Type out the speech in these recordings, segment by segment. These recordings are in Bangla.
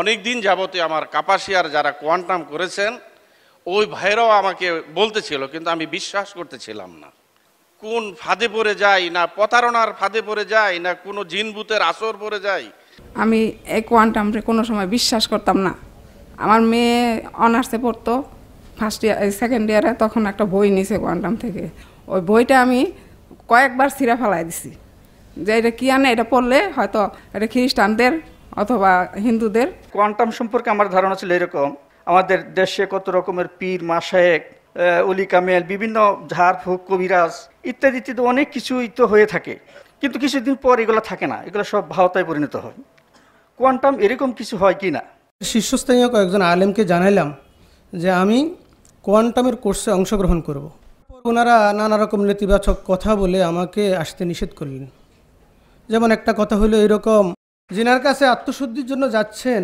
অনেক দিন যাবতে আমার কাপাসিয়ার যারা কোয়ান্টাম করেছেন ওই ভাইরাও আমাকে বলতেছিল কিন্তু আমি বিশ্বাস করতেছিলাম না কোন ফাঁদে পড়ে যাই না প্রতারণার ফাঁদে পড়ে যাই না কোনো জিনবুতের আসর পড়ে যাই আমি এই কোয়ান্টামরে কোনো সময় বিশ্বাস করতাম না আমার মেয়ে অনার্সে পড়তো ফার্স্ট ইয়ার সেকেন্ড ইয়ারে তখন একটা বই নিছে কোয়ান্টাম থেকে ওই বইটা আমি কয়েকবার ছিঁড়া ফেলাই দিছি যে এটা কী আনে এটা পড়লে হয়তো এটা খ্রিস্টানদের অথবা হিন্দুদের কোয়ান্টাম সম্পর্কে আমার ধারণা ছিল এরকম আমাদের দেশে কত রকমের পীর মাসায়েক অলি কামেল বিভিন্ন ঝাড়ফুঁক কবিরাজ ইত্যাদি ইত্যাদি অনেক কিছুই তো হয়ে থাকে কিন্তু কিছুদিন পর এগুলো থাকে না এগুলো সব ভাওতায় পরিণত হয় কোয়ান্টাম এরকম কিছু হয় কি না শীর্ষস্থানীয় কয়েকজন আলেমকে জানাইলাম যে আমি কোয়ান্টামের কোর্সে অংশগ্রহণ করব। ওনারা নানা রকম নেতিবাচক কথা বলে আমাকে আসতে নিষেধ করলেন যেমন একটা কথা হলো এরকম যিনার কাছে আত্মশুদ্ধির জন্য যাচ্ছেন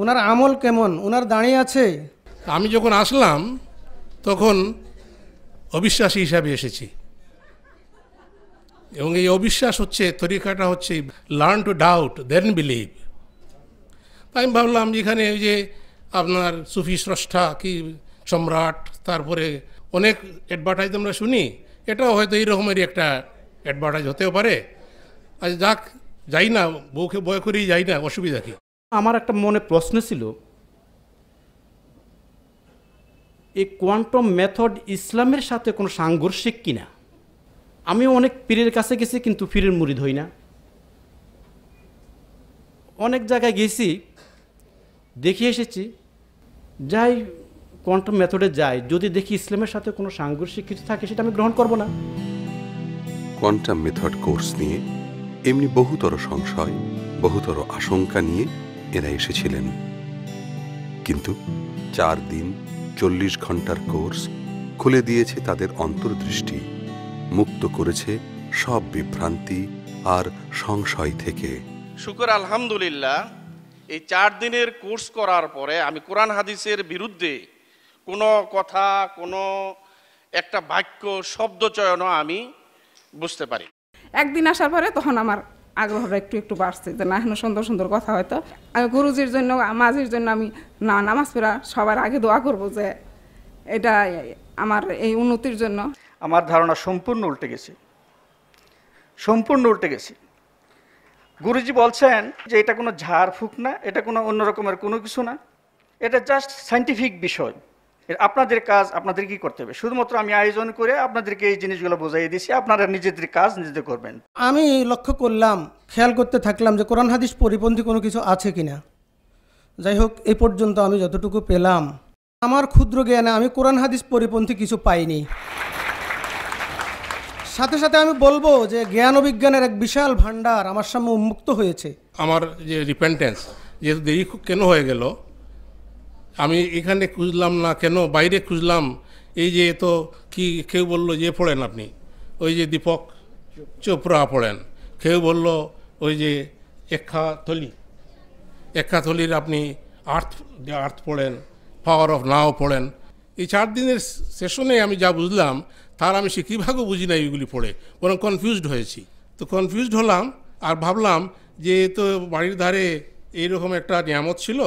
ওনার আমল কেমন ওনার দাঁড়িয়ে আছে আমি যখন আসলাম তখন অবিশ্বাসী হিসাবে এসেছি এবং এই অবিশ্বাস হচ্ছে তরিকাটা হচ্ছে learn to doubt then believe আমি ভাবলাম এখানে ওই যে আপনার সুফি স্রষ্টা কি সম্রাট তারপরে অনেক অ্যাডভার্টাইজ আমরা শুনি এটাও হয়তো এইরকমেরই একটা অ্যাডভার্টাইজ হতেও পারে আর যাক যাই না বউকে বয় করেই যাই না অসুবিধা কি আমার একটা মনে প্রশ্ন ছিল এই কোয়ান্টাম মেথড ইসলামের সাথে কোনো সাংঘর্ষিক কিনা আমি অনেক পীরের কাছে গেছি কিন্তু পীরের মুরিদ হই না অনেক জায়গায় গেছি দেখে এসেছি যাই কোয়ান্টাম মেথডে যাই যদি দেখি ইসলামের সাথে কোনো সাংঘর্ষিক কিছু থাকে সেটা আমি গ্রহণ করব না কোয়ান্টাম মেথড কোর্স নিয়ে এমনি বহুতর সংশয় বহুতর আশঙ্কা নিয়ে এরা এসেছিলেন কিন্তু চার দিন চল্লিশ ঘন্টার কোর্স খুলে দিয়েছে তাদের অন্তর্দৃষ্টি মুক্ত করেছে সব বিভ্রান্তি আর সংশয় থেকে শুকর আলহামদুলিল্লাহ এই চার দিনের কোর্স করার পরে আমি কোরআন হাদিসের বিরুদ্ধে কোনো কথা কোনো একটা বাক্য শব্দ চয়নও আমি বুঝতে পারি একদিন আসার পরে তখন আমার আগ্রহটা একটু একটু বাড়ছে যে না এখন সুন্দর সুন্দর কথা হয়তো আমি গুরুজির জন্য মাঝির জন্য আমি না নামাজ পড়া সবার আগে দোয়া করব যে এটা আমার এই উন্নতির জন্য আমার ধারণা সম্পূর্ণ উল্টে গেছে সম্পূর্ণ উল্টে গেছে গুরুজি বলছেন যে এটা কোনো ঝাড়ফুঁক না এটা কোনো অন্য রকমের কোনো কিছু না এটা জাস্ট সাইন্টিফিক বিষয় আপনাদের কাজ আপনাদের কি করতে হবে শুধুমাত্র আমি আয়োজন করে আপনাদেরকে এই জিনিসগুলো বোঝাই দিয়েছি আপনারা নিজেদের কাজ নিজেদের করবেন আমি লক্ষ্য করলাম খেয়াল করতে থাকলাম যে কোরআন হাদিস পরিপন্থী কোনো কিছু আছে কিনা যাই হোক এ পর্যন্ত আমি যতটুকু পেলাম আমার ক্ষুদ্র জ্ঞানে আমি কোরআন হাদিস পরিপন্থী কিছু পাইনি সাথে সাথে আমি বলবো যে জ্ঞান বিজ্ঞানের এক বিশাল ভাণ্ডার আমার সামনে উন্মুক্ত হয়েছে আমার যে রিপেন্টেন্স যেহেতু দেরি কেন হয়ে গেল আমি এখানে খুঁজলাম না কেন বাইরে খুঁজলাম এই যে তো কি কেউ বললো যে পড়েন আপনি ওই যে দীপক চোপড়া পড়েন কেউ বলল ওই যে একা থলি থলির আপনি আর্থ আর্থ পড়েন পাওয়ার অফ নাও পড়েন এই চার দিনের সেশনে আমি যা বুঝলাম তার আমি সে কীভাবে বুঝি না এইগুলি পড়ে বরং কনফিউজড হয়েছি তো কনফিউজড হলাম আর ভাবলাম যে তো বাড়ির ধারে এইরকম একটা নিয়ামত ছিল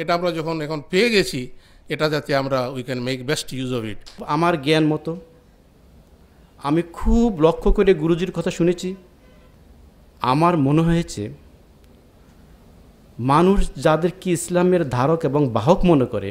এটা আমরা যখন এখন পেয়ে গেছি এটা যাতে আমরা we can make best use of it আমার জ্ঞান মতো আমি খুব লক্ষ্য করে গুরুজির কথা শুনেছি আমার মনে হয়েছে মানুষ যাদেরকে ইসলামের ধারক এবং বাহক মনে করে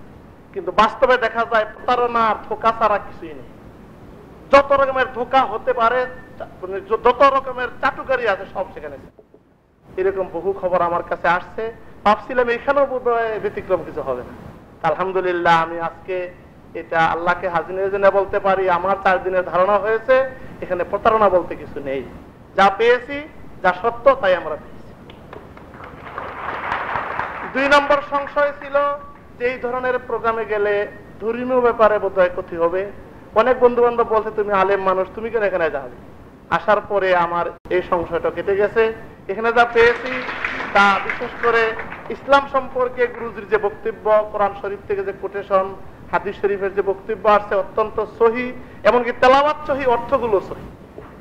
কিন্তু বাস্তবে দেখা যায় প্রতারণা আর ধোকা ছাড়া কিছুই নেই যত রকমের ধোকা হতে পারে মানে যত রকমের চাটুকারি আছে সব সেখানে এরকম বহু খবর আমার কাছে আসছে ভাবছিলাম এখানেও বোধ ব্যতিক্রম কিছু হবে না আলহামদুলিল্লাহ আমি আজকে এটা আল্লাহকে হাজিনের জন্য বলতে পারি আমার চার দিনের ধারণা হয়েছে এখানে প্রতারণা বলতে কিছু নেই যা পেয়েছি যা সত্য তাই আমরা পেয়েছি দুই নম্বর সংশয় ছিল এই ধরনের প্রোগ্রামে গেলে ধর্মীয় ব্যাপারে বোধহয় ক্ষতি হবে অনেক বন্ধু বান্ধব বলছে তুমি আলেম মানুষ তুমি কেন এখানে যাবে আসার পরে আমার এই সংশয়টা কেটে গেছে এখানে যা পেয়েছি তা বিশেষ করে ইসলাম সম্পর্কে গুরুজির যে বক্তব্য কোরআন শরীফ থেকে যে কোটেশন হাদিস শরীফের যে বক্তব্য আসছে অত্যন্ত সহি এমনকি তেলাবাদ সহি অর্থগুলো সহি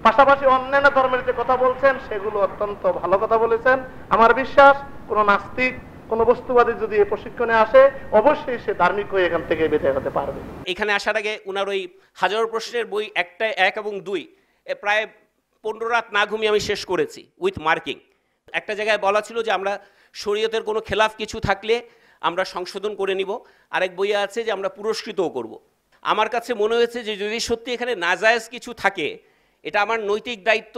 পাশাপাশি অন্যান্য ধর্মের যে কথা বলছেন সেগুলো অত্যন্ত ভালো কথা বলেছেন আমার বিশ্বাস কোন নাস্তিক কোনো বস্তুবাদী যদি এ প্রশিক্ষণে আসে অবশ্যই সে ধার্মিক হয়ে এখান থেকে বেঁচে হতে পারবে এখানে আসার আগে উনার ওই হাজারো প্রশ্নের বই একটা এক এবং দুই প্রায় পনেরো রাত না ঘুমিয়ে আমি শেষ করেছি উইথ মার্কিং একটা জায়গায় বলা ছিল যে আমরা শরীয়তের কোনো খেলাফ কিছু থাকলে আমরা সংশোধন করে নিব আরেক বইয়ে আছে যে আমরা পুরস্কৃতও করব। আমার কাছে মনে হয়েছে যে যদি সত্যি এখানে নাজায়জ কিছু থাকে এটা আমার নৈতিক দায়িত্ব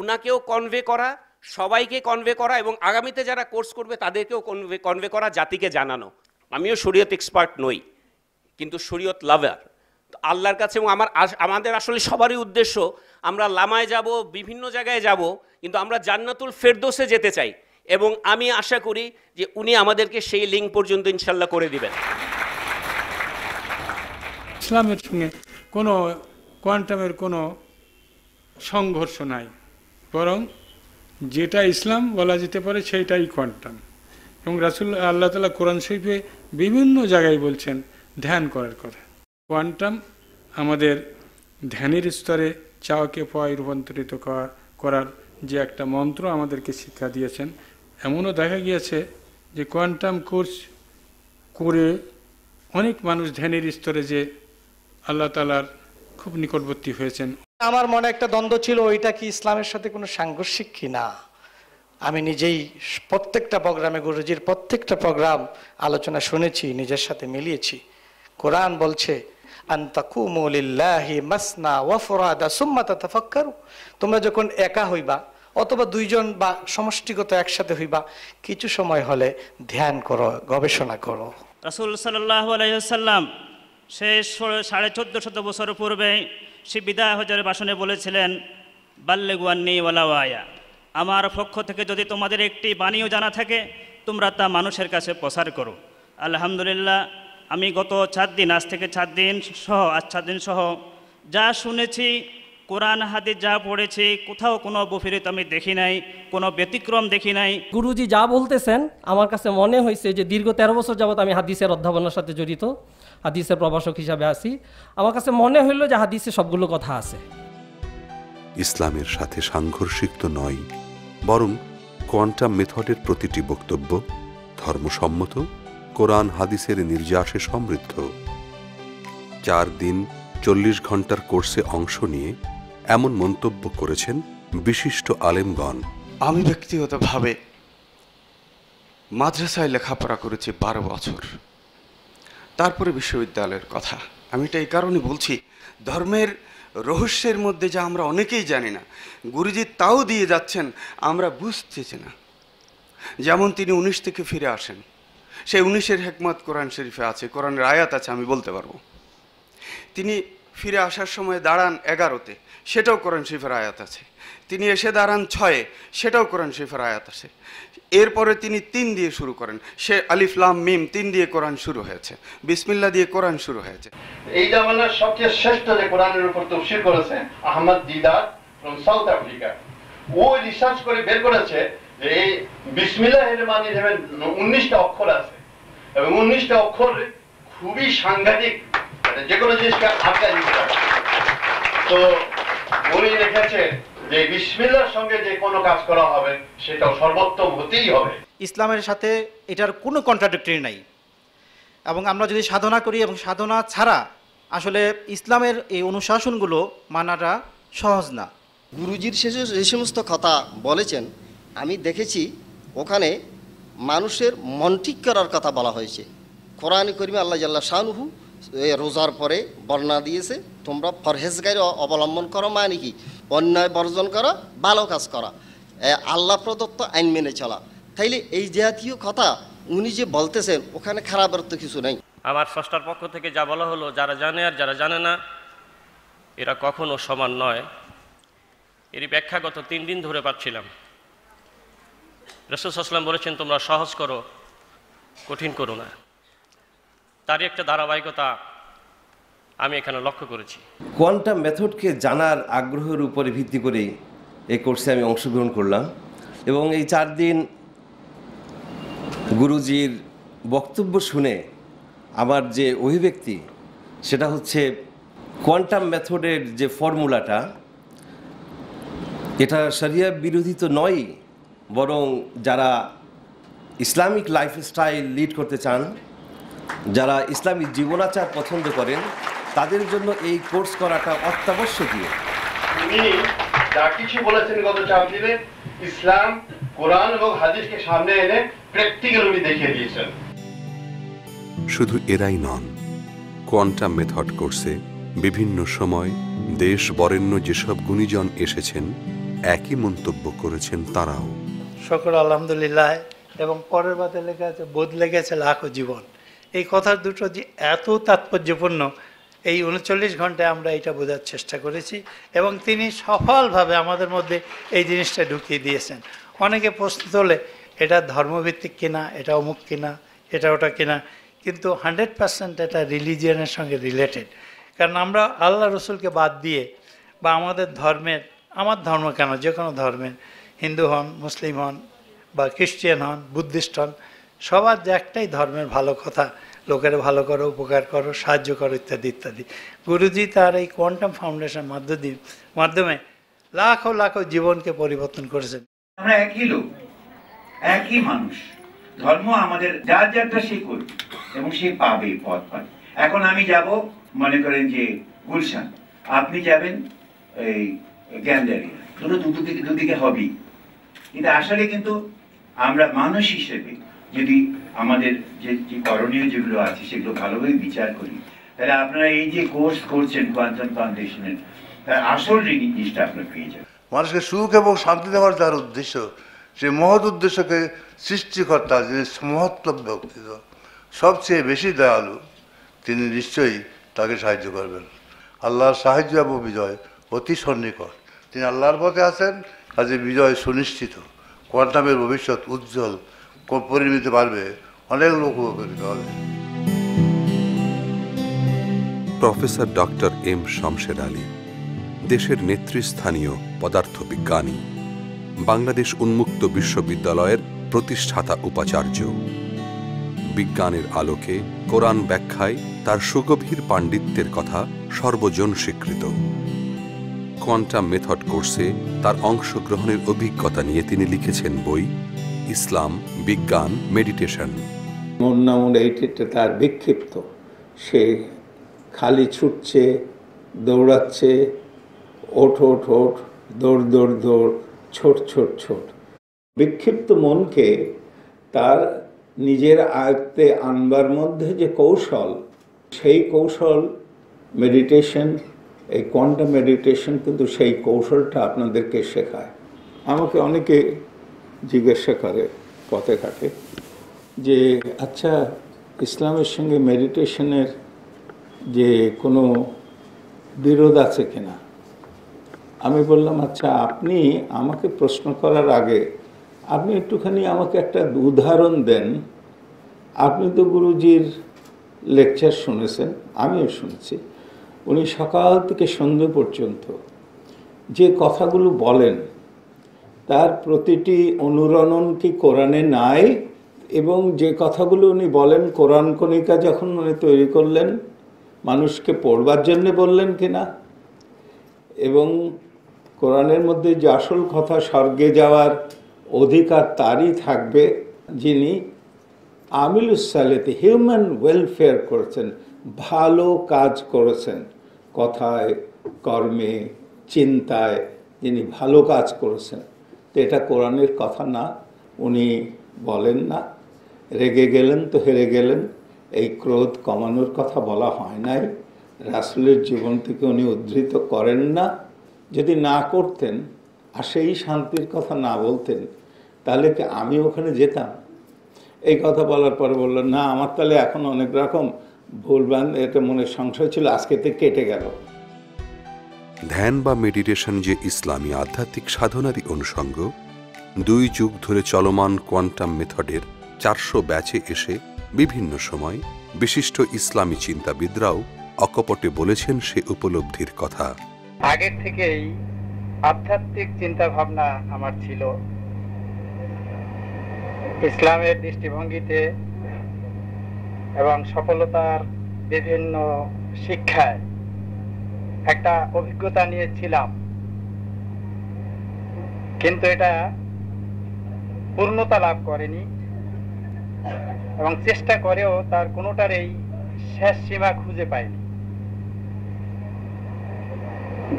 উনাকেও কনভে করা সবাইকে কনভে করা এবং আগামীতে যারা কোর্স করবে তাদেরকেও কনভে কনভে করা জাতিকে জানানো আমিও শরীয়ত এক্সপার্ট নই কিন্তু শরীয়ত লাভার আল্লাহর কাছে এবং আমার আমাদের আসলে সবারই উদ্দেশ্য আমরা লামায় যাব বিভিন্ন জায়গায় যাব কিন্তু আমরা জান্নাতুল ফেরদোসে যেতে চাই এবং আমি আশা করি যে উনি আমাদেরকে সেই লিঙ্ক পর্যন্ত ইনশাল্লাহ করে দিবেন ইসলামের সঙ্গে কোনো কোয়ান্টামের কোনো সংঘর্ষ নাই বরং যেটা ইসলাম বলা যেতে পারে সেইটাই কোয়ান্টাম এবং রাসুল আল্লাহ তালা কোরআন শরীফে বিভিন্ন জায়গায় বলছেন ধ্যান করার কথা কোয়ান্টাম আমাদের ধ্যানের স্তরে চাওয়াকে পয় রূপান্তরিত করার যে একটা মন্ত্র আমাদেরকে শিক্ষা দিয়েছেন এমনও দেখা গিয়েছে যে কোয়ান্টাম কোর্স করে অনেক মানুষ ধ্যানের স্তরে যে আল্লাহ তালার খুব নিকটবর্তী হয়েছেন আমার মনে একটা দ্বন্দ্ব ছিল ওইটা কি ইসলামের সাথে কোনো সাংঘর্ষিক কি না আমি নিজেই প্রত্যেকটা প্রোগ্রামে গুরুজির প্রত্যেকটা প্রোগ্রাম আলোচনা শুনেছি নিজের সাথে মিলিয়েছি কোরআন বলছে তোমরা যখন একা হইবা অথবা দুইজন বা সমষ্টিগত একসাথে হইবা কিছু সময় হলে ধ্যান করো গবেষণা করো রাসুল সাল্লাম আলাইসাল্লাম সে সাড়ে চোদ্দ শত বছর পূর্বে সে বিদায় হজরের বাসনে বলেছিলেন বাল্লে গুয়ান্নি ওয়ালাওয়ায়া আমার পক্ষ থেকে যদি তোমাদের একটি বাণীও জানা থাকে তোমরা তা মানুষের কাছে প্রসার করো আলহামদুলিল্লাহ আমি গত চার দিন আজ থেকে চার দিন সহ আজ চার দিন সহ যা শুনেছি কোরআন হাতে যা পড়েছি কোথাও কোনো বফিরিত আমি দেখি নাই কোনো ব্যতিক্রম দেখি নাই গুরুজি যা বলতেছেন আমার কাছে মনে হয়েছে যে দীর্ঘ তেরো বছর যাবৎ আমি হাদিসের অধ্যাপনার সাথে জড়িত হাদিসের প্রভাষক হিসাবে আছি আমার কাছে মনে হইল যে হাদিসে সবগুলো কথা আছে ইসলামের সাথে সাংঘর্ষিক তো নয় বরং কোয়ান্টাম মেথডের প্রতিটি বক্তব্য ধর্মসম্মত কোরআন হাদিসের নির্যাসে সমৃদ্ধ চার দিন চল্লিশ ঘন্টার কোর্সে অংশ নিয়ে এমন মন্তব্য করেছেন বিশিষ্ট আলেমগণ আমি ব্যক্তিগতভাবে মাদ্রাসায় লেখাপড়া করেছি বারো বছর তারপরে বিশ্ববিদ্যালয়ের কথা আমি এটা এই কারণে বলছি ধর্মের রহস্যের মধ্যে যা আমরা অনেকেই জানি না গুরুজি তাও দিয়ে যাচ্ছেন আমরা বুঝতেছি না যেমন তিনি উনিশ থেকে ফিরে আসেন সেই উনিশের হেকমত কোরআন শরীফে আছে কোরআনের আয়াত আছে আমি বলতে পারবো তিনি ফিরে আসার সময় দাঁড়ান এগারোতে সেটাও কোরআন শরীফের আয়াত আছে তিনি এসে দাঁড়ান ছয়ে সেটাও কোরআন শরীফের আয়াত আছে এরপরে তিনি তিন দিয়ে শুরু করেন সে আলিফলাম মিম তিন দিয়ে কোরআন শুরু হয়েছে বিসমিল্লা দিয়ে কোরআন শুরু হয়েছে এইটা মানে সবচেয়ে শ্রেষ্ঠ যে কোরআনের উপর তফসির করেছে Ahmed Deedat from South Africa ও রিসার্চ করে বের করেছে যে এই বিসমিল্লাহ মানে যেমন উনিশটা অক্ষর আছে এবং উনিশটা অক্ষর খুবই সাংঘাতিক মানে যে কোনো জিনিসকে আটকা দিতে পারে তো উনি দেখেছে যে বিসমিল্লার সঙ্গে যে কোনো কাজ করা হবে সেটাও সর্বোত্তম হতেই হবে ইসলামের সাথে এটার কোনো কন্ট্রাডিক্টরি নাই এবং আমরা যদি সাধনা করি এবং সাধনা ছাড়া আসলে ইসলামের এই অনুশাসনগুলো মানাটা সহজ না গুরুজির সে যে সমস্ত কথা বলেছেন আমি দেখেছি ওখানে মানুষের মন ঠিক করার কথা বলা হয়েছে কোরআন করিমে আল্লাহ জাল্লা শাহনুহু রোজার পরে বর্ণনা দিয়েছে তোমরা ফরহেজগারি অবলম্বন করো মানে কি অন্যায় বর্জন করা ভালো কাজ করা আল্লাহ প্রদত্ত আইন মেনে চলা তাইলে এই জাতীয় কথা উনি যে বলতেছেন ওখানে খারাপ অর্থ কিছু নেই আমার স্রষ্টার পক্ষ থেকে যা বলা হলো যারা জানে আর যারা জানে না এরা কখনো সমান নয় এর ব্যাখ্যা গত তিন দিন ধরে পাচ্ছিলাম আসলাম বলেছেন তোমরা সহজ করো কঠিন করো না তারই একটা ধারাবাহিকতা আমি এখানে লক্ষ্য করেছি কোয়ান্টাম মেথডকে জানার আগ্রহের উপরে ভিত্তি করে এই কোর্সে আমি অংশগ্রহণ করলাম এবং এই চার দিন গুরুজির বক্তব্য শুনে আমার যে অভিব্যক্তি সেটা হচ্ছে কোয়ান্টাম মেথডের যে ফর্মুলাটা এটা সারিয়া বিরোধী তো নয় বরং যারা ইসলামিক লাইফস্টাইল লিড করতে চান যারা ইসলামিক জীবনাচার পছন্দ করেন তাদের জন্য এই কোর্স করাটা অত্যাবশ্যকীয় তিনি যা কিছু বলেছেন গত চার দিনে ইসলাম কোরআন এবং হাদিসকে সামনে এনে প্র্যাকটিক্যাল উনি দেখিয়ে দিয়েছেন শুধু এরাই নন কোয়ান্টাম মেথড কোর্সে বিভিন্ন সময় দেশ বরেণ্য যেসব গুণীজন এসেছেন একই মন্তব্য করেছেন তারাও সকল আলহামদুলিল্লাহ এবং পরের বাদে লেখা আছে বদলে গেছে লাখো জীবন এই কথার দুটো যে এত তাৎপর্যপূর্ণ এই উনচল্লিশ ঘন্টায় আমরা এটা বোঝার চেষ্টা করেছি এবং তিনি সফলভাবে আমাদের মধ্যে এই জিনিসটা ঢুকিয়ে দিয়েছেন অনেকে প্রশ্ন তোলে এটা ধর্মভিত্তিক কিনা এটা অমুক কিনা এটা ওটা কিনা কিন্তু হান্ড্রেড পার্সেন্ট এটা রিলিজিয়ানের সঙ্গে রিলেটেড কারণ আমরা আল্লাহ রসুলকে বাদ দিয়ে বা আমাদের ধর্মের আমার ধর্ম কেন যে কোনো ধর্মের হিন্দু হন মুসলিম হন বা খ্রিস্টিয়ান হন বুদ্ধিস্ট হন সবার যে একটাই ধর্মের ভালো কথা লোকের ভালো করো উপকার করো সাহায্য করো ইত্যাদি ইত্যাদি গুরুজি তার এই কোয়ান্টাম ফাউন্ডেশন মাধ্যমে মাধ্যমে লাখো লাখো জীবনকে পরিবর্তন করেছেন আমরা একই লোক একই মানুষ ধর্ম আমাদের যার যারটা সে করবে এবং সে পাবে পথ পাবে এখন আমি যাব মনে করেন যে গুলশান আপনি যাবেন এই গ্যান্ডারিয়া দুটো দুদিকে দুদিকে হবেই কিন্তু আসলে কিন্তু আমরা মানুষ হিসেবে যদি আমাদের যে কি করণীয় যেগুলো আছে সেগুলো ভালোভাবে বিচার করি তাহলে আপনারা এই যে কোর্স করছেন কোয়ান্টাম ফাউন্ডেশনের তার আসল যে জিনিসটা আপনারা পেয়ে যাবেন মানুষকে সুখ এবং শান্তি দেওয়ার যার উদ্দেশ্য সে মহৎ উদ্দেশ্যকে সৃষ্টিকর্তা যিনি মহত্তম ব্যক্তিত্ব সবচেয়ে বেশি দয়ালু তিনি নিশ্চয়ই তাকে সাহায্য করবেন আল্লাহর সাহায্য এবং বিজয় অতি সন্নিকট তিনি আল্লাহর পথে আছেন কাজে বিজয় সুনিশ্চিত কোয়ান্টামের ভবিষ্যৎ উজ্জ্বল করে পারবে অনেক লোক উপকৃত হবে professor doctor M Shamsher Ali দেশের নেতৃস্থানীয় পদার্থবিজ্ঞানী বাংলাদেশ উন্মুক্ত বিশ্ববিদ্যালয়ের প্রতিষ্ঠাতা উপাচার্য বিজ্ঞানের আলোকে কোরআন ব্যাখ্যায় তার সুগভীর পাণ্ডিত্যের কথা সর্বজন স্বীকৃত কোয়ান্টাম মেথড কোর্সে তার অংশগ্রহণের অভিজ্ঞতা নিয়ে তিনি লিখেছেন বই ইসলাম বিজ্ঞান মেডিটেশন মন্নামুন এইটিতে তার বিক্ষিপ্ত সে খালি ছুটছে দৌড়াচ্ছে ওঠ ওঠ ওঠ দৌড় দৌড় দৌড় ছোট ছোট ছোট বিক্ষিপ্ত মনকে তার নিজের আয়ত্তে আনবার মধ্যে যে কৌশল সেই কৌশল মেডিটেশন এই কোয়ান্টাম মেডিটেশন কিন্তু সেই কৌশলটা আপনাদেরকে শেখায় আমাকে অনেকে জিজ্ঞাসা করে পথে ঘাটে যে আচ্ছা ইসলামের সঙ্গে মেডিটেশনের যে কোনো বিরোধ আছে কিনা আমি বললাম আচ্ছা আপনি আমাকে প্রশ্ন করার আগে আপনি একটুখানি আমাকে একটা উদাহরণ দেন আপনি তো গুরুজির লেকচার শুনেছেন আমিও শুনেছি উনি সকাল থেকে সন্ধ্যে পর্যন্ত যে কথাগুলো বলেন তার প্রতিটি অনুরণন কি কোরআনে নাই এবং যে কথাগুলো উনি বলেন কোরআন কণিকা যখন উনি তৈরি করলেন মানুষকে পড়বার জন্যে বললেন কি না এবং কোরআনের মধ্যে যে আসল কথা স্বর্গে যাওয়ার অধিকার তারই থাকবে যিনি আমিলুসালেতে হিউম্যান ওয়েলফেয়ার করেছেন ভালো কাজ করেছেন কথায় কর্মে চিন্তায় যিনি ভালো কাজ করেছেন তো এটা কোরআনের কথা না উনি বলেন না রেগে গেলেন তো হেরে গেলেন এই ক্রোধ কমানোর কথা বলা হয় নাই রাসুলের জীবন থেকে উনি উদ্ধৃত করেন না যদি না করতেন আর সেই শান্তির কথা না বলতেন তাহলে কি আমি ওখানে যেতাম এই কথা বলার পরে বললো না আমার তাহলে এখন অনেক রকম ভুলবান এটা মনে সংশয় ছিল আজকে তো কেটে গেল ধ্যান বা মেডিটেশন যে ইসলামী আধ্যাত্মিক সাধনারই অনুষঙ্গ দুই যুগ ধরে চলমান কোয়ান্টাম মেথডের চারশো ব্যাচে এসে বিভিন্ন সময় বিশিষ্ট ইসলামী চিন্তাবিদরাও অকপটে বলেছেন সে উপলব্ধির কথা আগের থেকেই আধ্যাত্মিক চিন্তা ভাবনা আমার ছিল ইসলামের দৃষ্টিভঙ্গিতে এবং সফলতার বিভিন্ন শিক্ষায় একটা অভিজ্ঞতা নিয়েছিলাম কিন্তু এটা পূর্ণতা লাভ করেনি এবং চেষ্টা করেও তার কোনোটার এই শেষ সীমা খুঁজে পায়নি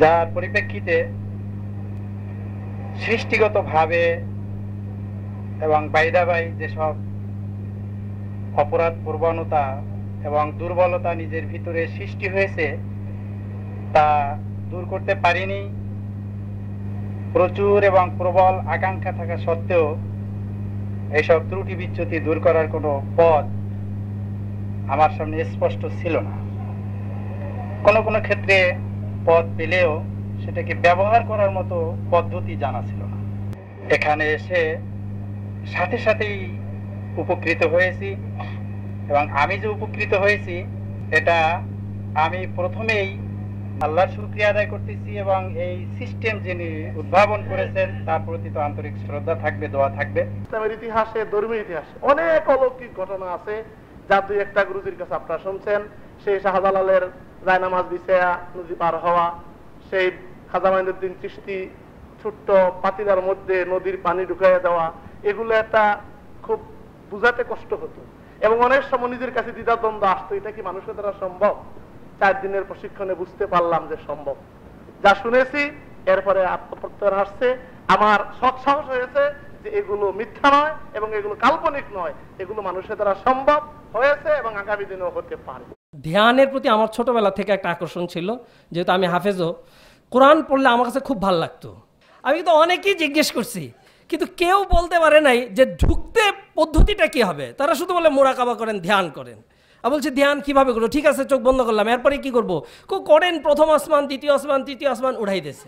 যার পরিপ্রেক্ষিতে সৃষ্টিগত ভাবে এবং বাইদাবাই যেসব অপরাধ প্রবণতা এবং দুর্বলতা নিজের ভিতরে সৃষ্টি হয়েছে তা দূর করতে পারিনি প্রচুর এবং প্রবল আকাঙ্ক্ষা থাকা সত্ত্বেও এইসব ত্রুটি বিচ্যুতি দূর করার কোনো পথ আমার সামনে স্পষ্ট ছিল না কোনো কোনো ক্ষেত্রে পথ পেলেও সেটাকে ব্যবহার করার মতো পদ্ধতি জানা ছিল না এখানে এসে সাথে সাথেই উপকৃত হয়েছি এবং আমি যে উপকৃত হয়েছি এটা আমি প্রথমেই আল্লাহর শুক্রিয়া আদায় করতেছি এবং এই সিস্টেম যিনি উদ্ভাবন করেছেন তার প্রতি তো আন্তরিক শ্রদ্ধা থাকবে দোয়া থাকবে ইসলামের ইতিহাসে ধর্মীয় ইতিহাসে অনেক অলৌকিক ঘটনা আছে যা দুই একটা গুরুজির কাছে আপনারা শুনছেন সেই শাহজালালের জায়নামাজ বিছেয়া নদী পার হওয়া সেই খাজা মাইনুদ্দিন চিস্তি ছোট্ট পাতিলার মধ্যে নদীর পানি ঢুকাইয়া দেওয়া এগুলো একটা খুব বুঝাতে কষ্ট হতো এবং অনেক সময় নিজের কাছে দ্বিধাদ্বন্দ্ব আসতো এটা কি মানুষের দ্বারা সম্ভব চার দিনের প্রশিক্ষণে বুঝতে পারলাম যে সম্ভব যা শুনেছি এরপরে আত্মপ্রত্যয় আসছে আমার সৎসাহস সাহস হয়েছে যে এগুলো মিথ্যা নয় এবং এগুলো কাল্পনিক নয় এগুলো মানুষের দ্বারা সম্ভব হয়েছে এবং আগামী দিনেও হতে পারে ধ্যানের প্রতি আমার ছোটবেলা থেকে একটা আকর্ষণ ছিল যেহেতু আমি হাফেজও কোরআন পড়লে আমার কাছে খুব ভাল লাগতো আমি কিন্তু অনেকেই জিজ্ঞেস করছি কিন্তু কেউ বলতে পারে নাই যে ঢুকতে পদ্ধতিটা কি হবে তারা শুধু বলে মোরাকাবা করেন ধ্যান করেন বলছে ধ্যান কিভাবে করবো ঠিক আছে চোখ বন্ধ করলাম এরপরে কি করবো কো করেন প্রথম আসমান দ্বিতীয় আসমান তৃতীয় আসমান উঠাইতেছে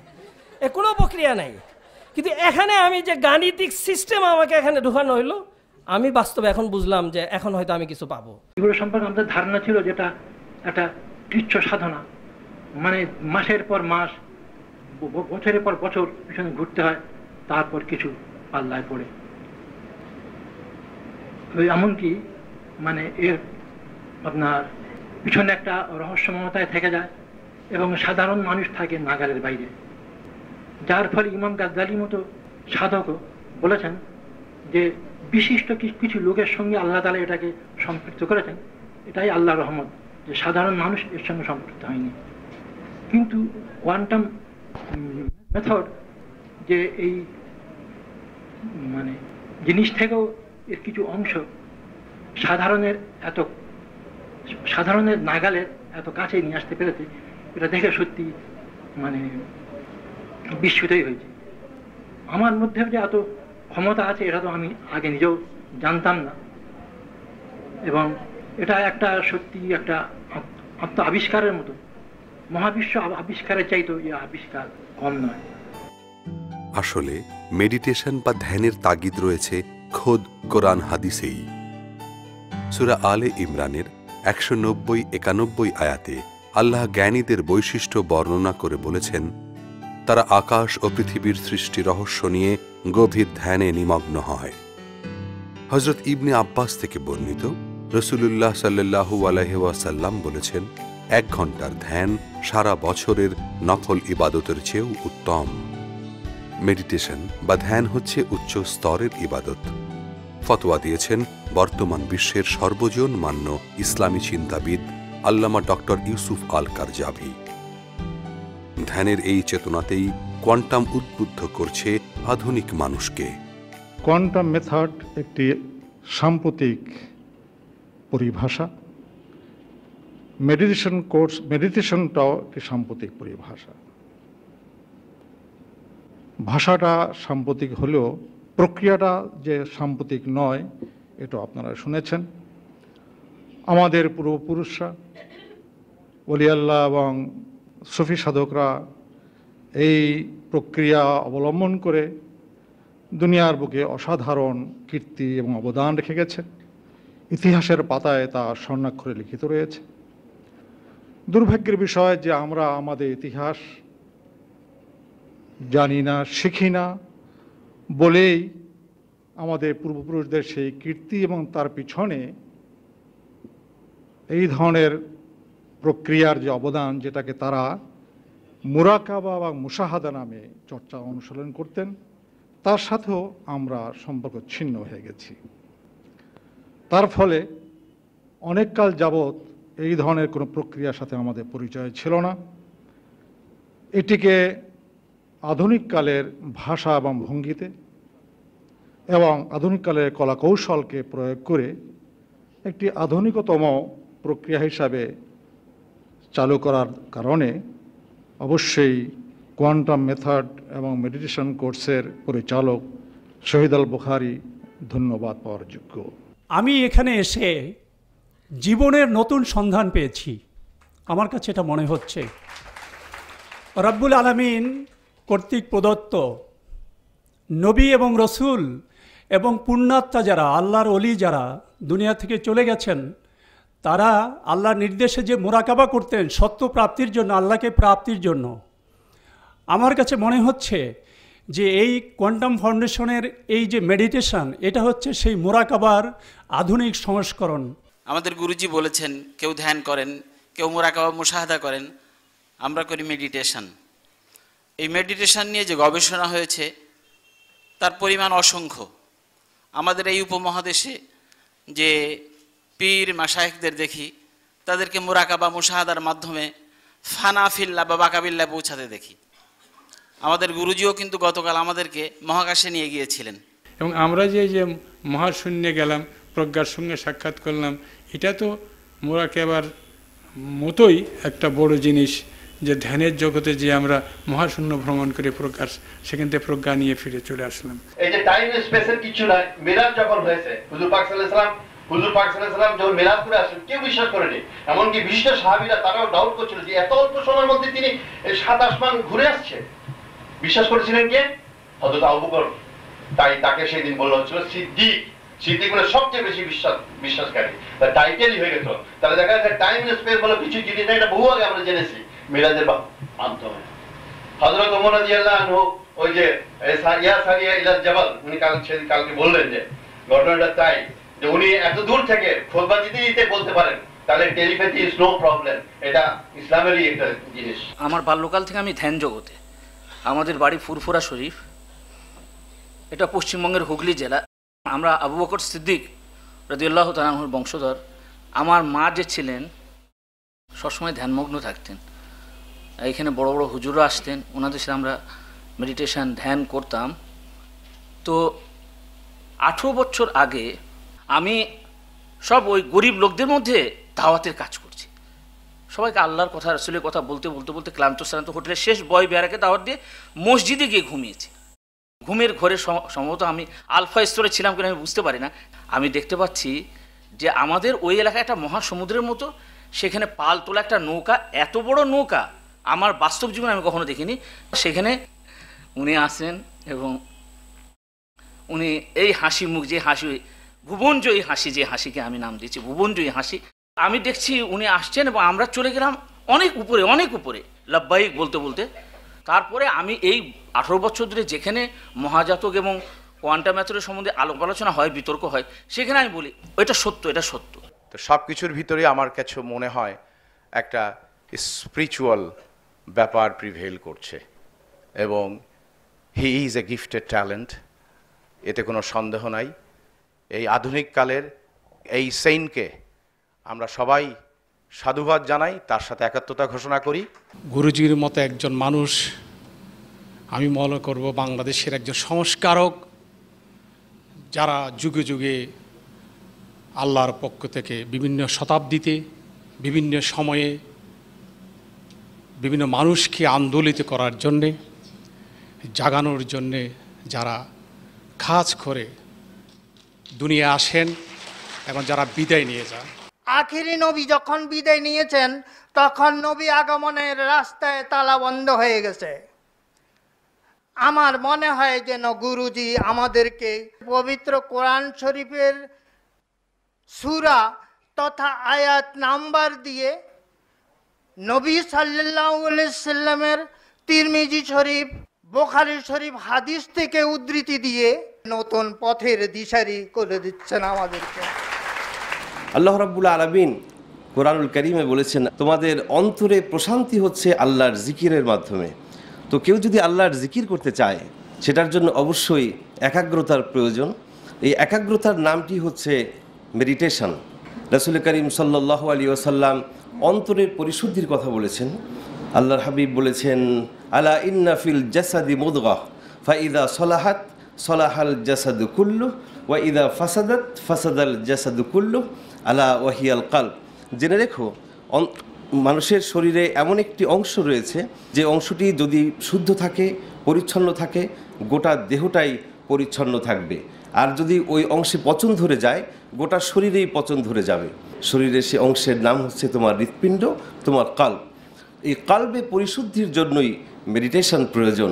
এ কোনো প্রক্রিয়া নাই কিন্তু এখানে আমি যে গাণিতিক সিস্টেম আমাকে এখানে ঢুকানো হইলো আমি বাস্তবে এখন বুঝলাম যে এখন হয়তো আমি কিছু পাবো এগুলো সম্পর্কে আমাদের ধারণা ছিল যেটা একটা কৃচ্ছ সাধনা মানে মাসের পর মাস বছরের পর বছর পিছনে ঘুরতে হয় তারপর কিছু পাল্লায় পড়ে এমনকি মানে এর আপনার পিছনে একটা রহস্যমতায় থেকে যায় এবং সাধারণ মানুষ থাকে নাগালের বাইরে যার ফলে ইমাম গাজ্জালির মতো সাধকও বলেছেন যে বিশিষ্ট কিছু লোকের সঙ্গে আল্লাহ তালা এটাকে সম্পৃক্ত করেছেন এটাই আল্লাহ রহমত যে সাধারণ মানুষ এর সঙ্গে সম্পৃক্ত হয়নি কিন্তু কোয়ান্টাম মেথড যে এই মানে জিনিস থেকেও এর কিছু অংশ সাধারণের এত সাধারণের নাগালের এত কাছে নিয়ে আসতে পেরেছে এটা দেখে সত্যি মানে বিস্মিতই হয়েছে আমার মধ্যে যে এত ক্ষমতা আছে এটা তো আমি আগে নিজেও জানতাম না এবং এটা একটা সত্যি একটা আত্ম আবিষ্কারের মতো মহাবিশ্ব আবিষ্কারের চাইতো এই আবিষ্কার কম নয় আসলে মেডিটেশন বা ধ্যানের তাগিদ রয়েছে খোদ কোরআন হাদিসেই সুরা আলে ইমরানের একশো নব্বই একানব্বই আয়াতে আল্লাহ জ্ঞানীদের বৈশিষ্ট্য বর্ণনা করে বলেছেন তারা আকাশ ও পৃথিবীর সৃষ্টি রহস্য নিয়ে গভীর ধ্যানে নিমগ্ন হয় হজরত ইবনে আব্বাস থেকে বর্ণিত রসুলুল্লাহ সাল্লু আলহাসাল্লাম বলেছেন এক ঘন্টার ধ্যান সারা বছরের নফল ইবাদতের চেয়েও উত্তম মেডিটেশন বা ধ্যান হচ্ছে উচ্চ স্তরের ইবাদত ফতোয়া দিয়েছেন বর্তমান বিশ্বের সর্বজন মান্য ইসলামী চিন্তাবিদ আল্লামা ডক্টর ইউসুফ আল কারজাভি ধ্যানের এই চেতনাতেই কোয়ান্টাম উদ্বুদ্ধ করছে আধুনিক মানুষকে কোয়ান্টাম মেথড একটি সাম্প্রতিক পরিভাষা মেডিটেশন কোর্স মেডিটেশনটাও একটি সাম্প্রতিক পরিভাষা ভাষাটা সাম্প্রতিক হলেও প্রক্রিয়াটা যে সাম্প্রতিক নয় এটা আপনারা শুনেছেন আমাদের পূর্বপুরুষরা অলিয়াল্লাহ এবং সুফি সাধকরা এই প্রক্রিয়া অবলম্বন করে দুনিয়ার বুকে অসাধারণ কীর্তি এবং অবদান রেখে গেছে ইতিহাসের পাতায় তা স্বর্ণাক্ষরে লিখিত রয়েছে দুর্ভাগ্যের বিষয় যে আমরা আমাদের ইতিহাস জানি না শিখি না বলেই আমাদের পূর্বপুরুষদের সেই কীর্তি এবং তার পিছনে এই ধরনের প্রক্রিয়ার যে অবদান যেটাকে তারা মুরাকাবা বা মুসাহাদা নামে চর্চা অনুশীলন করতেন তার সাথেও আমরা সম্পর্ক ছিন্ন হয়ে গেছি তার ফলে অনেককাল যাবৎ এই ধরনের কোনো প্রক্রিয়ার সাথে আমাদের পরিচয় ছিল না এটিকে আধুনিককালের ভাষা এবং ভঙ্গিতে এবং আধুনিককালের কলাকৌশলকে প্রয়োগ করে একটি আধুনিকতম প্রক্রিয়া হিসাবে চালু করার কারণে অবশ্যই কোয়ান্টাম মেথড এবং মেডিটেশন কোর্সের পরিচালক শহীদ আল বুখারি ধন্যবাদ পাওয়ার যোগ্য আমি এখানে এসে জীবনের নতুন সন্ধান পেয়েছি আমার কাছে এটা মনে হচ্ছে রব্বুল আলমিন কর্তৃক প্রদত্ত নবী এবং রসুল এবং পুণ্যাত্মা যারা আল্লাহর অলি যারা দুনিয়া থেকে চলে গেছেন তারা আল্লাহর নির্দেশে যে মোরাকাবা করতেন সত্য প্রাপ্তির জন্য আল্লাহকে প্রাপ্তির জন্য আমার কাছে মনে হচ্ছে যে এই কোয়ান্টাম ফাউন্ডেশনের এই যে মেডিটেশন এটা হচ্ছে সেই মোরাকাবার আধুনিক সংস্করণ আমাদের গুরুজি বলেছেন কেউ ধ্যান করেন কেউ মোরাকাবা মুশাহাদা করেন আমরা করি মেডিটেশন এই মেডিটেশন নিয়ে যে গবেষণা হয়েছে তার পরিমাণ অসংখ্য আমাদের এই উপমহাদেশে যে পীর মাসাহেকদের দেখি তাদেরকে মোরাকা বা মুশাহাদার মাধ্যমে ফানাফিল্লা বা বাকাবিল্লা পৌঁছাতে দেখি আমাদের গুরুজিও কিন্তু গতকাল আমাদেরকে মহাকাশে নিয়ে গিয়েছিলেন এবং আমরা যে যে মহাশূন্যে গেলাম প্রজ্ঞার সঙ্গে সাক্ষাৎ করলাম এটা তো মোরাকেবার মতোই একটা বড় জিনিস যে ধ্যানের জগতে যে আমরা মহাশূন্য ভ্রমণ করে প্রকাশ সেখান থেকে প্রজ্ঞা নিয়ে ফিরে চলে আসলাম এই যে টাইম স্পেসের কিছু নাই মিরাজ যখন হয়েছে হুজুর পাক সাল্লাল্লাহু আলাইহি হুজুর পাক সাল্লাল্লাহু যখন মিরাজ করে আসেন কেউ বিশ্বাস করেনি এমনকি বিশিষ্ট সাহাবীরা তারাও ডাউট করছিল যে এত অল্প সময়ের মধ্যে তিনি সাত আসমান ঘুরে আসছে বিশ্বাস করেছিলেন কে হযরত আবু বকর তাই তাকে সেই দিন বলা হচ্ছিল সিদ্দিক সিদ্দিকগুলো সবচেয়ে বেশি বিশ্বাস বিশ্বাসকারী তার টাইটেলই হয়ে গেছিল তাহলে দেখা যাচ্ছে টাইম স্পেস বলে কিছু জিনিস না এটা বহু আগে আমরা জেনেছি মিরাজের মাধ্যমে হজরত ওমর রাজিয়াল্লাহ আনহু ওই যে ইয়া সারিয়া ইলাজ জাবাল উনি কাল সেদিন কালকে বললেন যে ঘটনাটা তাই যে উনি এত দূর থেকে খোঁজবা দিতে দিতে বলতে পারেন তাহলে টেলিপ্যাথি ইজ নো প্রবলেম এটা ইসলামেরই একটা জিনিস আমার বাল্যকাল থেকে আমি ধ্যান জগতে আমাদের বাড়ি ফুরফুরা শরীফ এটা পশ্চিমবঙ্গের হুগলি জেলা আমরা আবু বকর সিদ্দিক রদিউল্লাহ তালাহুর বংশধর আমার মা যে ছিলেন সবসময় ধ্যানমগ্ন থাকতেন এখানে বড় বড় হুজুর আসতেন ওনাদের সাথে আমরা মেডিটেশান ধ্যান করতাম তো আঠেরো বছর আগে আমি সব ওই গরিব লোকদের মধ্যে দাওয়াতের কাজ করছি সবাইকে আল্লাহর কথা রসুলের কথা বলতে বলতে বলতে ক্লান্ত শ্রান্ত হোটেলের শেষ বয় বেড়াকে দাওয়াত দিয়ে মসজিদে গিয়ে ঘুমিয়েছি ঘুমের ঘরে সম্ভবত আমি আলফা স্তরে ছিলাম কিনা আমি বুঝতে পারি না আমি দেখতে পাচ্ছি যে আমাদের ওই এলাকায় একটা মহাসমুদ্রের মতো সেখানে পাল তোলা একটা নৌকা এত বড় নৌকা আমার বাস্তব জীবনে আমি কখনো দেখিনি সেখানে উনি আসেন এবং উনি এই হাসি মুখ যে হাসি ভুবনজয়ী হাসি যে হাসিকে আমি নাম দিয়েছি ভুবনজয়ী হাসি আমি দেখছি উনি আসছেন এবং আমরা চলে গেলাম অনেক উপরে অনেক উপরে লাভবাহিক বলতে বলতে তারপরে আমি এই আঠেরো বছর ধরে যেখানে মহাজাতক এবং কোয়ান্টাম ম্যাথডের সম্বন্ধে আলোক আলোচনা হয় বিতর্ক হয় সেখানে আমি বলি এটা সত্য এটা সত্য তো সব কিছুর ভিতরে আমার কাছে মনে হয় একটা স্পিরিচুয়াল ব্যাপার প্রিভেল করছে এবং he is a gifted talent এতে কোনো সন্দেহ নাই এই আধুনিক কালের এই সেইনকে আমরা সবাই সাধুবাদ জানাই তার সাথে একাত্মতা ঘোষণা করি গুরুজির মতো একজন মানুষ আমি মনে করব বাংলাদেশের একজন সংস্কারক যারা যুগে যুগে আল্লাহর পক্ষ থেকে বিভিন্ন শতাব্দীতে বিভিন্ন সময়ে বিভিন্ন মানুষকে আন্দোলিত করার জন্যে জাগানোর জন্যে যারা খাজ করে দুনিয়া আসেন এবং যারা বিদায় নিয়ে যান আখিরি নবী যখন বিদায় নিয়েছেন তখন নবী আগমনের রাস্তায় তালা বন্ধ হয়ে গেছে আমার মনে হয় যেন গুরুজি আমাদেরকে পবিত্র কোরআন শরীফের সুরা তথা আয়াত নাম্বার দিয়ে নবী সাল্লামের তিরমিজি শরীফ বোখারি শরীফ হাদিস থেকে উদ্ধৃতি দিয়ে নতুন পথের দিশারি করে দিচ্ছেন আমাদেরকে আল্লাহ রাবুল আলমিন কোরআনুল করিমে বলেছেন তোমাদের অন্তরে প্রশান্তি হচ্ছে আল্লাহর জিকিরের মাধ্যমে তো কেউ যদি আল্লাহর জিকির করতে চায় সেটার জন্য অবশ্যই একাগ্রতার প্রয়োজন এই একাগ্রতার নামটি হচ্ছে মেডিটেশন রসুল করিম সাল্লাহ আলী ওসাল্লাম অন্তরের পরিশুদ্ধির কথা বলেছেন আল্লাহর হাবিব বলেছেন আলা ইন্নাফিল জাসাদি মুদগাহ ফাইদা সলাহাত সলাহাল জাসাদু কুল্লু ওয়া ইদা ফাসাদাত ফাসাদাল জাসাদু কুল্লু আলা ওয়াহিয়াল কাল জেনে রেখো মানুষের শরীরে এমন একটি অংশ রয়েছে যে অংশটি যদি শুদ্ধ থাকে পরিচ্ছন্ন থাকে গোটা দেহটাই পরিচ্ছন্ন থাকবে আর যদি ওই অংশে পচন ধরে যায় গোটা শরীরেই পচন ধরে যাবে শরীরের সে অংশের নাম হচ্ছে তোমার হৃৎপিণ্ড তোমার কাল এই কাল্পে পরিশুদ্ধির জন্যই মেডিটেশন প্রয়োজন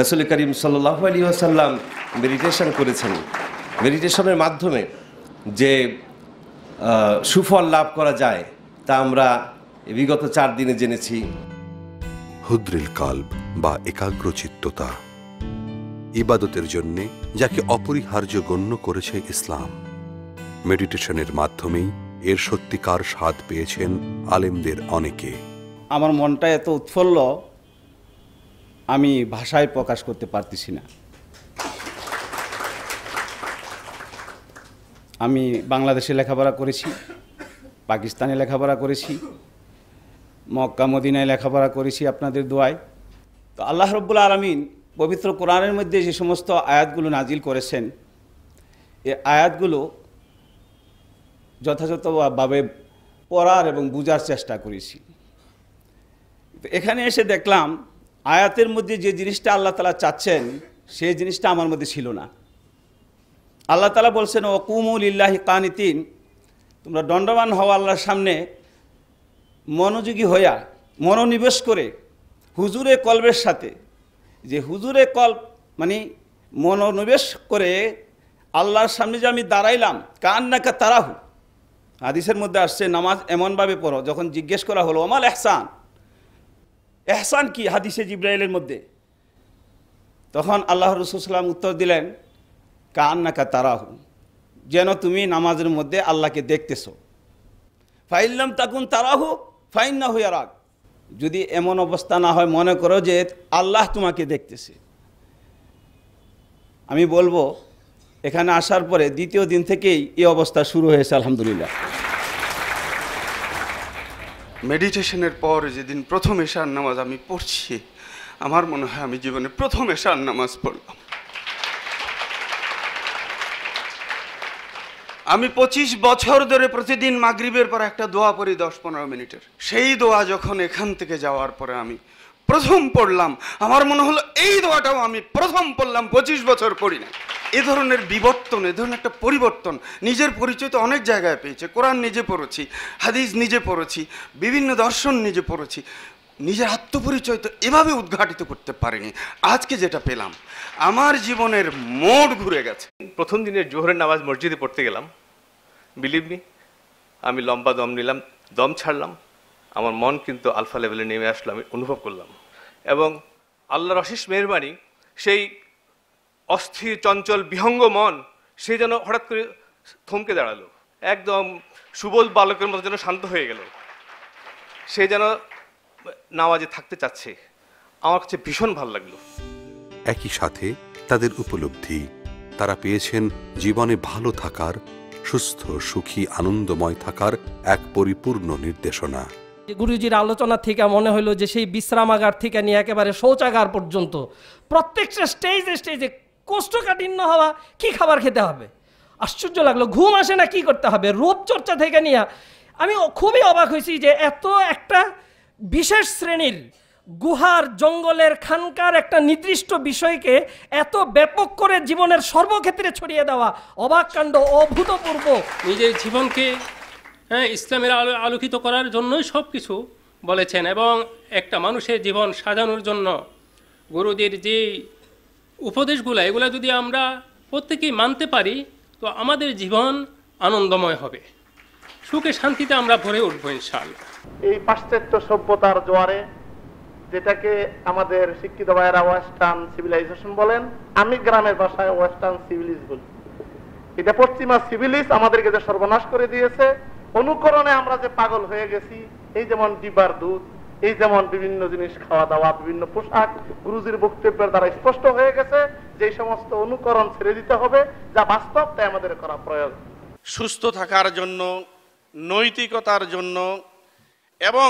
রাসুল করিম সাল্লাহ আলী আসাল্লাম মেডিটেশন করেছেন মেডিটেশনের মাধ্যমে যে সুফল লাভ করা যায় তা আমরা বিগত চার দিনে জেনেছি হুদ্রিল কাল্প বা একাগ্রচিত্ততা ইবাদতের জন্যে যাকে অপরিহার্য গণ্য করেছে ইসলাম মেডিটেশনের মাধ্যমেই এর সত্যিকার স্বাদ পেয়েছেন আলেমদের অনেকে আমার মনটা এত উৎফুল্ল আমি ভাষায় প্রকাশ করতে পারতেছি না আমি বাংলাদেশে লেখাপড়া করেছি পাকিস্তানে লেখাপড়া করেছি মক্কা মদিনায় লেখাপড়া করেছি আপনাদের দোয়ায় তো আল্লাহ রব্বুল আলমিন পবিত্র কোরআনের মধ্যে যে সমস্ত আয়াতগুলো নাজিল করেছেন এ আয়াতগুলো যথাযথভাবে পড়ার এবং বুঝার চেষ্টা করেছি এখানে এসে দেখলাম আয়াতের মধ্যে যে জিনিসটা আল্লাহ তালা চাচ্ছেন সেই জিনিসটা আমার মধ্যে ছিল না আল্লাহ তালা বলছেন কুমুল ইল্লাহি কানিতিন তোমরা দণ্ডবান হওয়া আল্লাহর সামনে মনোযোগী হইয়া মনোনিবেশ করে হুজুরে কল্পের সাথে যে হুজুরে কল্প মানে মনোনিবেশ করে আল্লাহর সামনে যে আমি দাঁড়াইলাম কান্নাকা তারাহু হাদিসের মধ্যে আসছে নামাজ এমনভাবে পড়ো যখন জিজ্ঞেস করা হলো আমার এহসান এহসান কি হাদিসে জিব্রাইলের মধ্যে তখন আল্লাহ রসুলাম উত্তর দিলেন কান না কা তারাহু যেন তুমি নামাজের মধ্যে আল্লাহকে দেখতেছো ফাইল্লাম তাকুন তারাহু ফাইন না হইয়া রাগ যদি এমন অবস্থা না হয় মনে করো যে আল্লাহ তোমাকে দেখতেছে আমি বলবো এখানে আসার পরে দ্বিতীয় দিন থেকেই এই অবস্থা শুরু হয়েছে আলহামদুলিল্লাহ মেডিটেশনের পর যেদিন প্রথম এশার নামাজ আমি পড়ছি আমার মনে হয় আমি জীবনে প্রথম এশার নামাজ পড়লাম আমি পঁচিশ বছর ধরে প্রতিদিন মাগরীবের পর একটা দোয়া পড়ি দশ পনেরো মিনিটের সেই দোয়া যখন এখান থেকে যাওয়ার পরে আমি প্রথম পড়লাম আমার মনে হলো এই দোয়াটাও আমি প্রথম পড়লাম পঁচিশ বছর পড়ি না এ ধরনের বিবর্তন এ ধরনের একটা পরিবর্তন নিজের পরিচয় তো অনেক জায়গায় পেয়েছে কোরআন নিজে পড়েছি হাদিস নিজে পড়েছি বিভিন্ন দর্শন নিজে পড়েছি নিজের আত্মপরিচয় তো এভাবে উদ্ঘাটিত করতে পারিনি আজকে যেটা পেলাম আমার জীবনের মোড় ঘুরে গেছে প্রথম দিনের জোহরের নামাজ মসজিদে পড়তে গেলাম বিলিভ মি আমি লম্বা দম নিলাম দম ছাড়লাম আমার মন কিন্তু আলফা লেভেলে নেমে আসলো আমি অনুভব করলাম এবং আল্লাহর অশেষ মেহরবানি সেই অস্থির চঞ্চল বিহঙ্গ মন সে যেন হঠাৎ করে থমকে দাঁড়ালো একদম সুবল বালকের মতো যেন শান্ত হয়ে গেল সে যেন নামাজে থাকতে চাচ্ছে আমার কাছে ভীষণ ভালো লাগলো একই সাথে তাদের উপলব্ধি তারা পেয়েছেন জীবনে ভালো থাকার সুস্থ সুখী আনন্দময় থাকার এক পরিপূর্ণ নির্দেশনা গুরুজির আলোচনা থেকে মনে হলো যে সেই বিশ্রামাগার থেকে নিয়ে একেবারে শৌচাগার পর্যন্ত প্রত্যেকটা স্টেজে স্টেজে কোষ্ঠকাঠিন্য হওয়া কি খাবার খেতে হবে আশ্চর্য লাগলো ঘুম আসে না কি করতে হবে রূপ চর্চা থেকে নিয়ে আমি খুবই অবাক হয়েছি যে এত একটা বিশেষ শ্রেণীর গুহার জঙ্গলের খানকার একটা নির্দিষ্ট বিষয়কে এত ব্যাপক করে জীবনের সর্বক্ষেত্রে ছড়িয়ে দেওয়া অবাক কাণ্ড অভূতপূর্ব নিজের জীবনকে হ্যাঁ ইসলামের আলো আলোকিত করার জন্যই সব কিছু বলেছেন এবং একটা মানুষের জীবন সাজানোর জন্য গুরুদের যেই উপদেশগুলো এগুলো যদি আমরা প্রত্যেকেই মানতে পারি তো আমাদের জীবন আনন্দময় হবে সুখে শান্তিতে আমরা ভরে উঠব ইনশাল এই পাশ্চাত্য সভ্যতার জোয়ারে যেটাকে আমাদের শিক্ষিত ভাইয়েরা ওয়েস্টার্ন সিভিলাইজেশন বলেন আমি গ্রামের ভাষায় ওয়েস্টার্ন সিভিলিস বলি এটা পশ্চিমা সিভিলিস আমাদেরকে যে সর্বনাশ করে দিয়েছে অনুকরণে আমরা যে পাগল হয়ে গেছি এই যেমন ডিবার দুধ এই যেমন বিভিন্ন জিনিস খাওয়া দাওয়া বিভিন্ন পোশাক গুরুজির বক্তব্যের দ্বারা স্পষ্ট হয়ে গেছে যে সমস্ত অনুকরণ ছেড়ে দিতে হবে যা বাস্তব তাই আমাদের করা প্রয়োজন সুস্থ থাকার জন্য নৈতিকতার জন্য এবং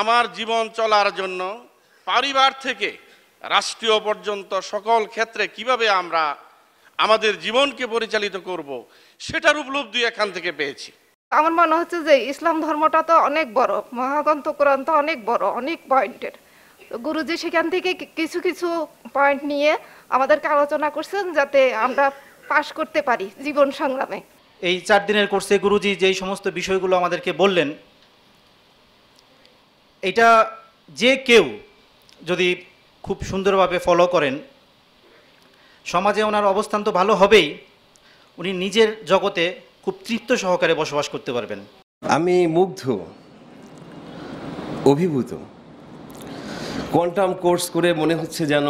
আমার জীবন চলার জন্য পরিবার থেকে রাষ্ট্রীয় পর্যন্ত সকল ক্ষেত্রে কিভাবে আমরা আমাদের জীবনকে পরিচালিত করব সেটার উপলব্ধি এখান থেকে পেয়েছি আমার মনে হচ্ছে যে ইসলাম ধর্মটা তো অনেক বড় মহাগ্রন্থ কোরআন তো অনেক বড় অনেক পয়েন্টের গুরুজি সেখান থেকে কিছু কিছু পয়েন্ট নিয়ে আমাদেরকে আলোচনা করছেন যাতে আমরা পাশ করতে পারি জীবন সংগ্রামে এই চার দিনের কোর্সে গুরুজি যেই সমস্ত বিষয়গুলো আমাদেরকে বললেন এটা যে কেউ যদি খুব সুন্দরভাবে ফলো করেন সমাজে ওনার অবস্থান তো ভালো হবেই উনি নিজের জগতে খুব তৃপ্ত সহকারে বসবাস করতে পারবেন আমি মুগ্ধ অভিভূত কোয়ান্টাম কোর্স করে মনে হচ্ছে যেন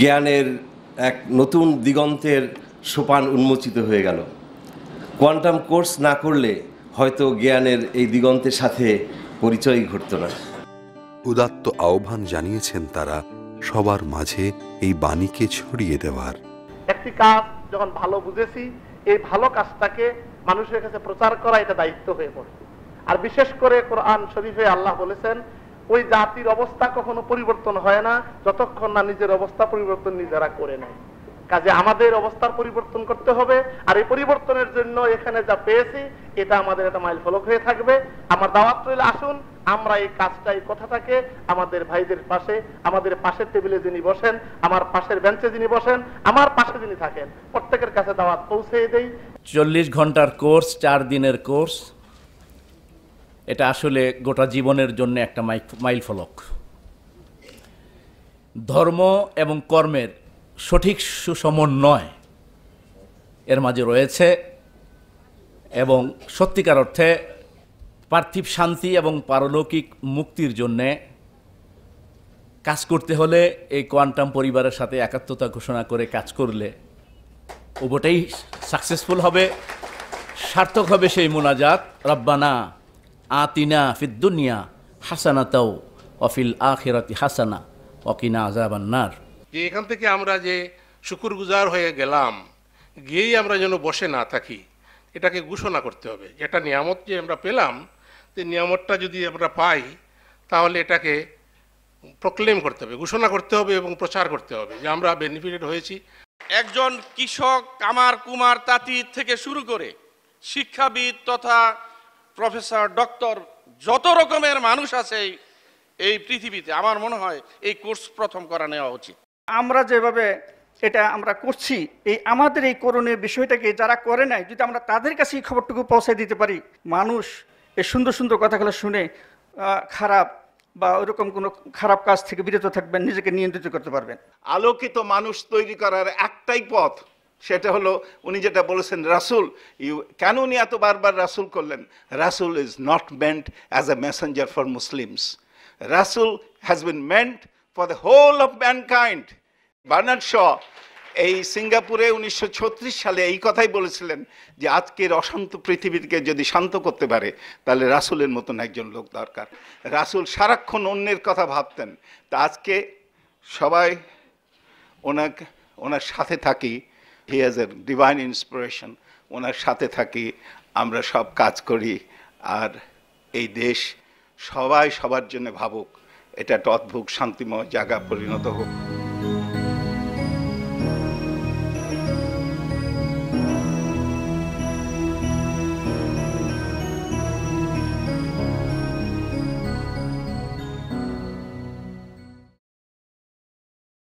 জ্ঞানের এক নতুন দিগন্তের সোপান উন্মোচিত হয়ে গেল কোয়ান্টাম কোর্স না করলে হয়তো জ্ঞানের এই দিগন্তের সাথে পরিচয় ঘটত না উদাত্ত আহ্বান জানিয়েছেন তারা সবার মাঝে এই বাণীকে ছড়িয়ে দেওয়ার একটি কাজ যখন ভালো বুঝেছি এই ভালো কাজটাকে মানুষের কাছে প্রচার করা এটা দায়িত্ব হয়ে পড়ে আর বিশেষ করে কোরআন শরীফে আল্লাহ বলেছেন ওই জাতির অবস্থা কখনো পরিবর্তন হয় না যতক্ষণ না নিজের অবস্থা পরিবর্তন নিজেরা করে নেয় কাজে আমাদের অবস্থার পরিবর্তন করতে হবে আর এই পরিবর্তনের জন্য এখানে যা পেয়েছি এটা আমাদের একটা মাইল ফলক হয়ে থাকবে আমার দাওয়াত রইলে আসুন আমরা এই কাজটা এই কথাটাকে আমাদের ভাইদের পাশে আমাদের পাশের টেবিলে যিনি বসেন আমার পাশের বেঞ্চে যিনি বসেন আমার পাশে যিনি থাকেন প্রত্যেকের কাছে দাওয়াত পৌঁছে দেই চল্লিশ ঘন্টার কোর্স চার দিনের কোর্স এটা আসলে গোটা জীবনের জন্য একটা মাইল ফলক ধর্ম এবং কর্মের সঠিক নয় এর মাঝে রয়েছে এবং সত্যিকার অর্থে পার্থিব শান্তি এবং পারলৌকিক মুক্তির জন্যে কাজ করতে হলে এই কোয়ান্টাম পরিবারের সাথে একাত্মতা ঘোষণা করে কাজ করলে ওবটাই সাকসেসফুল হবে সার্থক হবে সেই মোনাজাত রব্বানা আতিনা ফিদ্দুনিয়া তাও অফিল আখিরাতি হাসানা অকিনা আজাবান্নার যে এখান থেকে আমরা যে শুকুরগুজার হয়ে গেলাম গিয়েই আমরা যেন বসে না থাকি এটাকে ঘোষণা করতে হবে যেটা নিয়ামত যে আমরা পেলাম যে নিয়ামতটা যদি আমরা পাই তাহলে এটাকে প্রক্লেম করতে হবে ঘোষণা করতে হবে এবং প্রচার করতে হবে যে আমরা বেনিফিটেড হয়েছি একজন কৃষক কামার কুমার তাঁতি থেকে শুরু করে শিক্ষাবিদ তথা প্রফেসর ডক্টর যত রকমের মানুষ আছে এই পৃথিবীতে আমার মনে হয় এই কোর্স প্রথম করা নেওয়া উচিত আমরা যেভাবে এটা আমরা করছি এই আমাদের এই করণীয় বিষয়টাকে যারা করে নাই যদি আমরা তাদের কাছে এই খবরটুকু পৌঁছে দিতে পারি মানুষ এই সুন্দর সুন্দর কথাগুলো শুনে খারাপ বা ওরকম কোনো খারাপ কাজ থেকে বিরত থাকবেন নিজেকে নিয়ন্ত্রিত করতে পারবেন আলোকিত মানুষ তৈরি করার একটাই পথ সেটা হলো উনি যেটা বলেছেন রাসুল ইউ কেন উনি এত বারবার রাসুল করলেন রাসুল is not meant as a messenger for Muslims রাসুল has been meant for the whole of mankind Bernard Shaw এই সিঙ্গাপুরে উনিশশো সালে এই কথাই বলেছিলেন যে আজকের অশান্ত পৃথিবীকে যদি শান্ত করতে পারে তাহলে রাসুলের মতন একজন লোক দরকার রাসুল সারাক্ষণ অন্যের কথা ভাবতেন তা আজকে সবাই ওনাকে ওনার সাথে থাকি he as a divine inspiration ওনার সাথে থাকি আমরা সব কাজ করি আর এই দেশ সবাই সবার জন্য ভাবুক এটা একটা অদ্ভুত শান্তিময় জায়গা পরিণত হোক